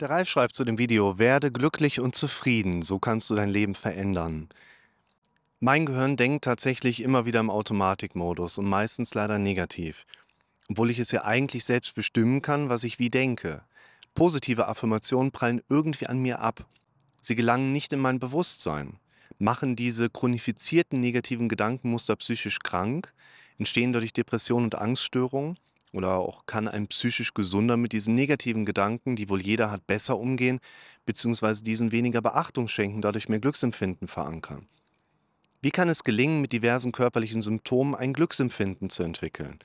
Der Ralf schreibt zu dem Video, werde glücklich und zufrieden, so kannst du dein Leben verändern. Mein Gehirn denkt tatsächlich immer wieder im Automatikmodus und meistens leider negativ, obwohl ich es ja eigentlich selbst bestimmen kann, was ich wie denke. Positive Affirmationen prallen irgendwie an mir ab. Sie gelangen nicht in mein Bewusstsein, machen diese chronifizierten negativen Gedankenmuster psychisch krank, entstehen dadurch Depressionen und Angststörungen oder auch kann ein psychisch Gesunder mit diesen negativen Gedanken, die wohl jeder hat, besser umgehen, beziehungsweise diesen weniger Beachtung schenken, dadurch mehr Glücksempfinden verankern? Wie kann es gelingen, mit diversen körperlichen Symptomen ein Glücksempfinden zu entwickeln?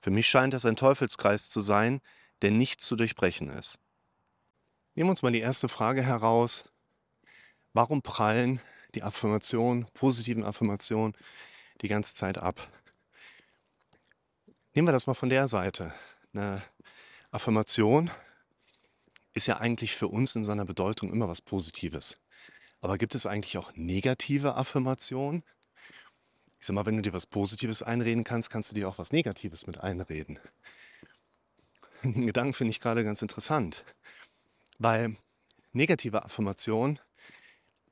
Für mich scheint das ein Teufelskreis zu sein, der nicht zu durchbrechen ist. Nehmen wir uns mal die erste Frage heraus. Warum prallen die Affirmationen, positiven Affirmationen, die ganze Zeit ab? Nehmen wir das mal von der Seite. Eine Affirmation ist ja eigentlich für uns in seiner Bedeutung immer was Positives. Aber gibt es eigentlich auch negative Affirmationen? Ich sag mal, wenn du dir was Positives einreden kannst, kannst du dir auch was Negatives mit einreden. Den Gedanken finde ich gerade ganz interessant, weil negative Affirmationen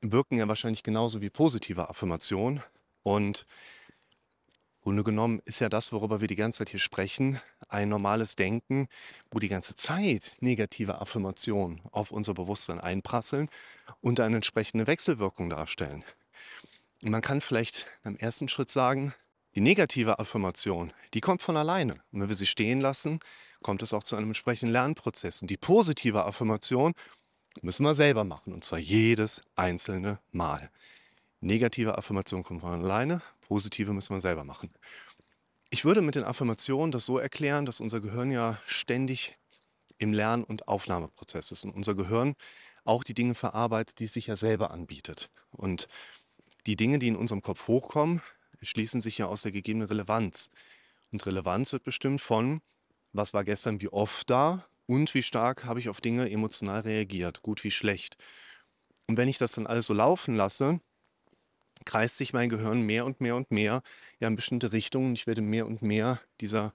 wirken ja wahrscheinlich genauso wie positive Affirmationen und Grunde genommen ist ja das, worüber wir die ganze Zeit hier sprechen, ein normales Denken, wo die ganze Zeit negative Affirmationen auf unser Bewusstsein einprasseln und eine entsprechende Wechselwirkung darstellen. Und man kann vielleicht im ersten Schritt sagen, die negative Affirmation, die kommt von alleine. Und wenn wir sie stehen lassen, kommt es auch zu einem entsprechenden Lernprozess. Und die positive Affirmation müssen wir selber machen, und zwar jedes einzelne Mal. Negative Affirmation kommt von alleine, Positive müssen wir selber machen. Ich würde mit den Affirmationen das so erklären, dass unser Gehirn ja ständig im Lern- und Aufnahmeprozess ist und unser Gehirn auch die Dinge verarbeitet, die es sich ja selber anbietet. Und die Dinge, die in unserem Kopf hochkommen, schließen sich ja aus der gegebenen Relevanz. Und Relevanz wird bestimmt von, was war gestern wie oft da und wie stark habe ich auf Dinge emotional reagiert, gut wie schlecht. Und wenn ich das dann alles so laufen lasse, kreist sich mein Gehirn mehr und mehr und mehr ja, in bestimmte Richtungen. Ich werde mehr und mehr dieser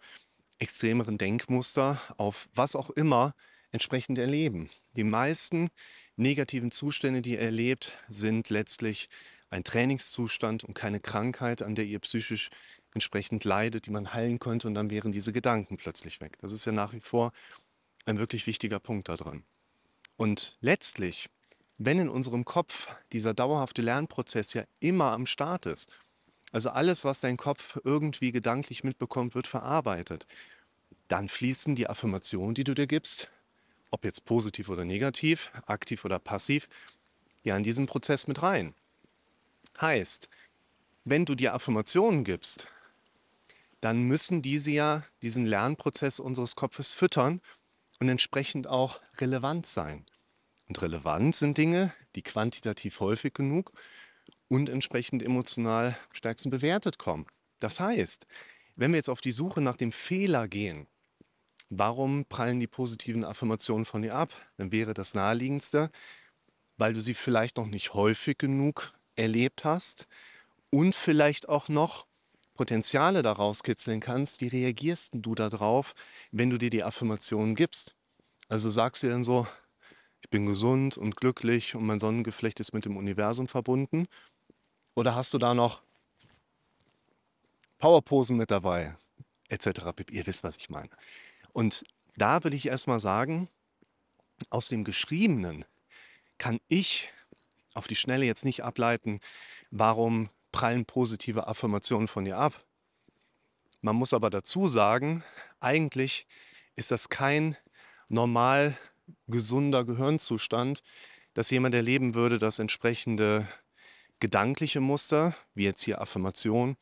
extremeren Denkmuster auf was auch immer entsprechend erleben. Die meisten negativen Zustände, die ihr erlebt, sind letztlich ein Trainingszustand und keine Krankheit, an der ihr psychisch entsprechend leidet, die man heilen könnte und dann wären diese Gedanken plötzlich weg. Das ist ja nach wie vor ein wirklich wichtiger Punkt daran. Und letztlich wenn in unserem Kopf dieser dauerhafte Lernprozess ja immer am Start ist, also alles, was dein Kopf irgendwie gedanklich mitbekommt, wird verarbeitet, dann fließen die Affirmationen, die du dir gibst, ob jetzt positiv oder negativ, aktiv oder passiv, ja in diesen Prozess mit rein. Heißt, wenn du dir Affirmationen gibst, dann müssen diese ja diesen Lernprozess unseres Kopfes füttern und entsprechend auch relevant sein. Und relevant sind Dinge, die quantitativ häufig genug und entsprechend emotional am stärksten bewertet kommen. Das heißt, wenn wir jetzt auf die Suche nach dem Fehler gehen, warum prallen die positiven Affirmationen von dir ab? Dann wäre das naheliegendste, weil du sie vielleicht noch nicht häufig genug erlebt hast und vielleicht auch noch Potenziale daraus kitzeln kannst. Wie reagierst du darauf, wenn du dir die Affirmationen gibst? Also sagst du dann so, ich bin gesund und glücklich und mein Sonnengeflecht ist mit dem Universum verbunden? Oder hast du da noch Powerposen mit dabei? Etc. Ihr wisst, was ich meine. Und da will ich erstmal sagen, aus dem Geschriebenen kann ich auf die Schnelle jetzt nicht ableiten, warum prallen positive Affirmationen von dir ab. Man muss aber dazu sagen, eigentlich ist das kein normal gesunder Gehirnzustand, dass jemand erleben würde, dass entsprechende gedankliche Muster, wie jetzt hier Affirmation,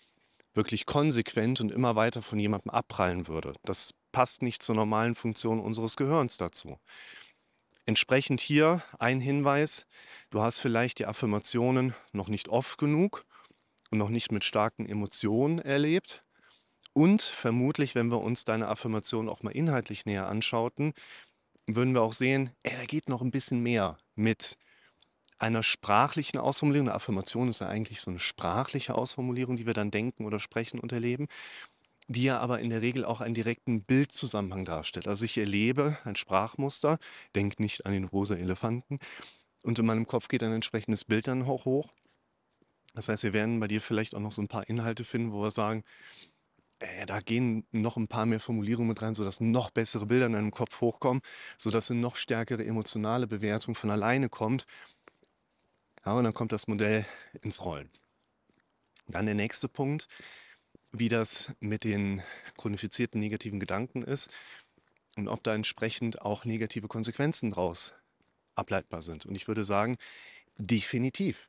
wirklich konsequent und immer weiter von jemandem abprallen würde. Das passt nicht zur normalen Funktion unseres Gehirns dazu. Entsprechend hier ein Hinweis, du hast vielleicht die Affirmationen noch nicht oft genug und noch nicht mit starken Emotionen erlebt. Und vermutlich, wenn wir uns deine Affirmation auch mal inhaltlich näher anschauten, würden wir auch sehen, ey, da geht noch ein bisschen mehr mit einer sprachlichen Ausformulierung. Eine Affirmation ist ja eigentlich so eine sprachliche Ausformulierung, die wir dann denken oder sprechen und erleben, die ja aber in der Regel auch einen direkten Bildzusammenhang darstellt. Also ich erlebe ein Sprachmuster, denkt nicht an den rosa Elefanten, und in meinem Kopf geht ein entsprechendes Bild dann auch hoch. Das heißt, wir werden bei dir vielleicht auch noch so ein paar Inhalte finden, wo wir sagen, äh, da gehen noch ein paar mehr Formulierungen mit rein, sodass noch bessere Bilder in deinem Kopf hochkommen, sodass eine noch stärkere emotionale Bewertung von alleine kommt. Ja, und dann kommt das Modell ins Rollen. Dann der nächste Punkt, wie das mit den chronifizierten negativen Gedanken ist und ob da entsprechend auch negative Konsequenzen draus ableitbar sind. Und ich würde sagen, definitiv.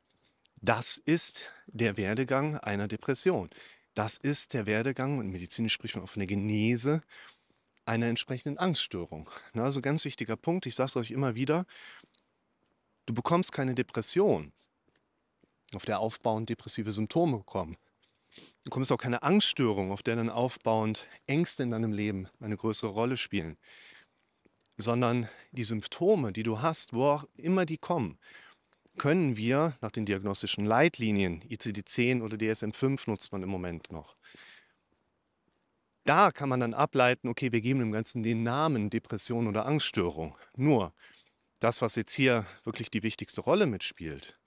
Das ist der Werdegang einer Depression. Das ist der Werdegang, und medizinisch spricht man auch von der Genese einer entsprechenden Angststörung. Ne, also ganz wichtiger Punkt, ich sage es euch immer wieder, du bekommst keine Depression, auf der aufbauend depressive Symptome kommen. Du bekommst auch keine Angststörung, auf der dann aufbauend Ängste in deinem Leben eine größere Rolle spielen, sondern die Symptome, die du hast, wo auch immer die kommen, können wir nach den diagnostischen Leitlinien, ICD-10 oder DSM-5 nutzt man im Moment noch, da kann man dann ableiten, okay, wir geben dem Ganzen den Namen Depression oder Angststörung. Nur das, was jetzt hier wirklich die wichtigste Rolle mitspielt,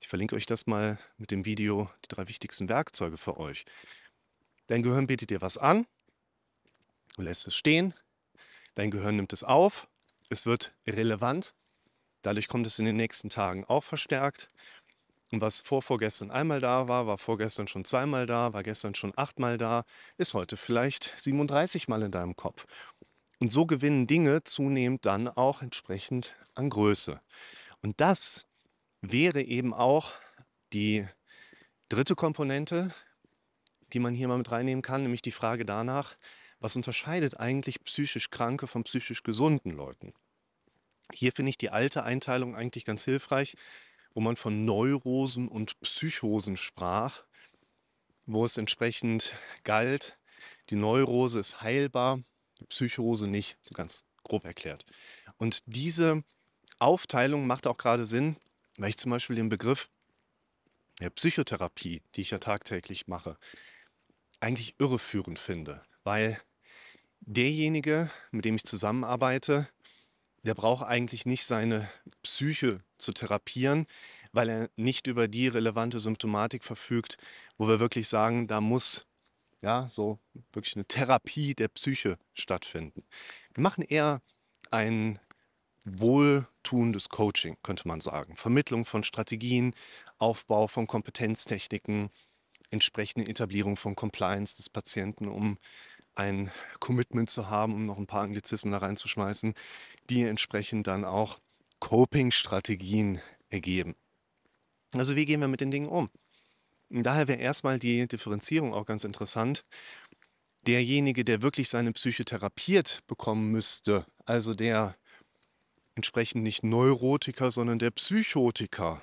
ich verlinke euch das mal mit dem Video, die drei wichtigsten Werkzeuge für euch. Dein Gehirn bietet dir was an, du lässt es stehen, dein Gehirn nimmt es auf, es wird relevant Dadurch kommt es in den nächsten Tagen auch verstärkt. Und was vorvorgestern einmal da war, war vorgestern schon zweimal da, war gestern schon achtmal da, ist heute vielleicht 37 Mal in deinem Kopf. Und so gewinnen Dinge zunehmend dann auch entsprechend an Größe. Und das wäre eben auch die dritte Komponente, die man hier mal mit reinnehmen kann, nämlich die Frage danach, was unterscheidet eigentlich psychisch Kranke von psychisch gesunden Leuten? Hier finde ich die alte Einteilung eigentlich ganz hilfreich, wo man von Neurosen und Psychosen sprach, wo es entsprechend galt, die Neurose ist heilbar, die Psychose nicht, so ganz grob erklärt. Und diese Aufteilung macht auch gerade Sinn, weil ich zum Beispiel den Begriff der Psychotherapie, die ich ja tagtäglich mache, eigentlich irreführend finde, weil derjenige, mit dem ich zusammenarbeite, der braucht eigentlich nicht seine Psyche zu therapieren, weil er nicht über die relevante Symptomatik verfügt, wo wir wirklich sagen, da muss ja so wirklich eine Therapie der Psyche stattfinden. Wir machen eher ein wohltuendes Coaching, könnte man sagen. Vermittlung von Strategien, Aufbau von Kompetenztechniken, entsprechende Etablierung von Compliance des Patienten, um ein Commitment zu haben, um noch ein paar Anglizismen da reinzuschmeißen, die entsprechend dann auch Coping-Strategien ergeben. Also wie gehen wir mit den Dingen um? Daher wäre erstmal die Differenzierung auch ganz interessant. Derjenige, der wirklich seine Psyche therapiert bekommen müsste, also der entsprechend nicht Neurotiker, sondern der Psychotiker,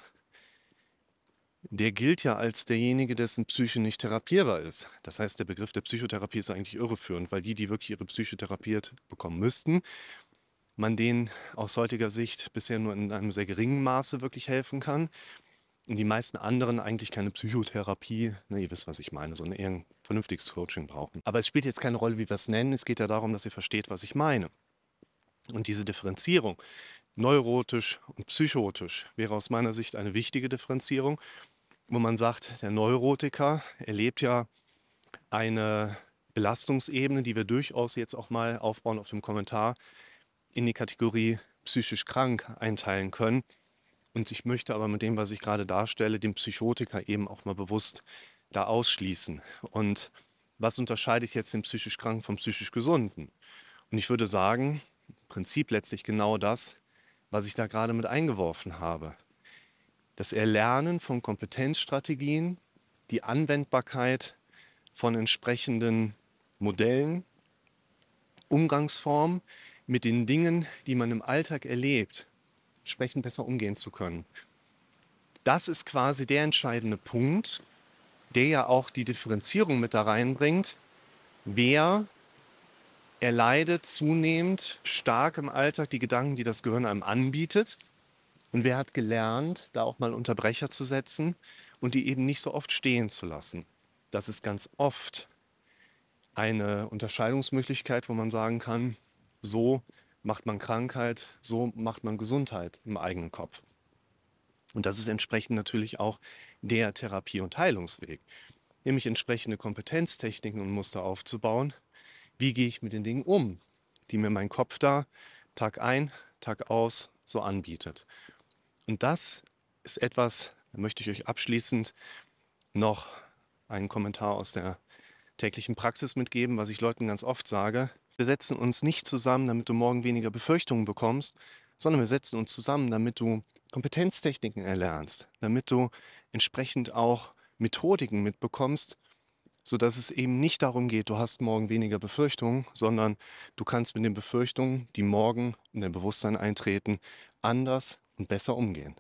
der gilt ja als derjenige, dessen Psyche nicht therapierbar ist. Das heißt, der Begriff der Psychotherapie ist eigentlich irreführend, weil die, die wirklich ihre Psyche therapiert bekommen müssten, man denen aus heutiger Sicht bisher nur in einem sehr geringen Maße wirklich helfen kann. Und die meisten anderen eigentlich keine Psychotherapie, ne, ihr wisst, was ich meine, sondern eher ein vernünftiges Coaching brauchen. Aber es spielt jetzt keine Rolle, wie wir es nennen. Es geht ja darum, dass ihr versteht, was ich meine. Und diese Differenzierung, neurotisch und psychotisch, wäre aus meiner Sicht eine wichtige Differenzierung, wo man sagt, der Neurotiker erlebt ja eine Belastungsebene, die wir durchaus jetzt auch mal aufbauen auf dem Kommentar, in die Kategorie psychisch krank einteilen können. Und ich möchte aber mit dem, was ich gerade darstelle, den Psychotiker eben auch mal bewusst da ausschließen. Und was unterscheidet jetzt den psychisch Kranken vom psychisch Gesunden? Und ich würde sagen, im Prinzip letztlich genau das, was ich da gerade mit eingeworfen habe. Das Erlernen von Kompetenzstrategien, die Anwendbarkeit von entsprechenden Modellen, Umgangsformen, mit den Dingen, die man im Alltag erlebt, entsprechend besser umgehen zu können. Das ist quasi der entscheidende Punkt, der ja auch die Differenzierung mit da reinbringt. Wer erleidet zunehmend stark im Alltag die Gedanken, die das Gehirn einem anbietet? Und wer hat gelernt, da auch mal Unterbrecher zu setzen und die eben nicht so oft stehen zu lassen? Das ist ganz oft eine Unterscheidungsmöglichkeit, wo man sagen kann, so macht man Krankheit, so macht man Gesundheit im eigenen Kopf. Und das ist entsprechend natürlich auch der Therapie- und Heilungsweg, nämlich entsprechende Kompetenztechniken und Muster aufzubauen. Wie gehe ich mit den Dingen um, die mir mein Kopf da Tag ein, Tag aus so anbietet? Und das ist etwas, da möchte ich euch abschließend noch einen Kommentar aus der täglichen Praxis mitgeben, was ich Leuten ganz oft sage. Wir setzen uns nicht zusammen, damit du morgen weniger Befürchtungen bekommst, sondern wir setzen uns zusammen, damit du Kompetenztechniken erlernst, damit du entsprechend auch Methodiken mitbekommst, sodass es eben nicht darum geht, du hast morgen weniger Befürchtungen, sondern du kannst mit den Befürchtungen, die morgen in dein Bewusstsein eintreten, anders und besser umgehen.